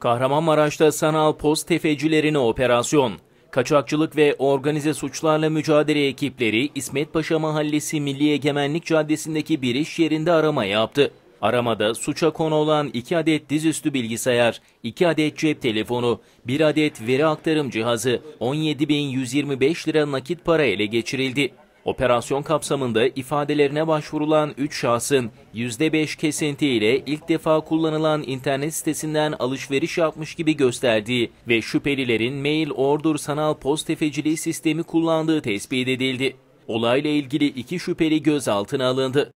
Kahramanmaraş'ta sanal post tefecilerine operasyon. Kaçakçılık ve organize suçlarla mücadele ekipleri İsmet Paşa Mahallesi Milli Egemenlik Caddesi'ndeki bir iş yerinde arama yaptı. Aramada suça konu olan 2 adet dizüstü bilgisayar, 2 adet cep telefonu, 1 adet veri aktarım cihazı, 17.125 lira nakit para ele geçirildi. Operasyon kapsamında ifadelerine başvurulan 3 şahsın %5 kesinti ile ilk defa kullanılan internet sitesinden alışveriş yapmış gibi gösterdiği ve şüphelilerin mail order sanal post tefeciliği sistemi kullandığı tespit edildi. Olayla ilgili iki şüpheli gözaltına alındı.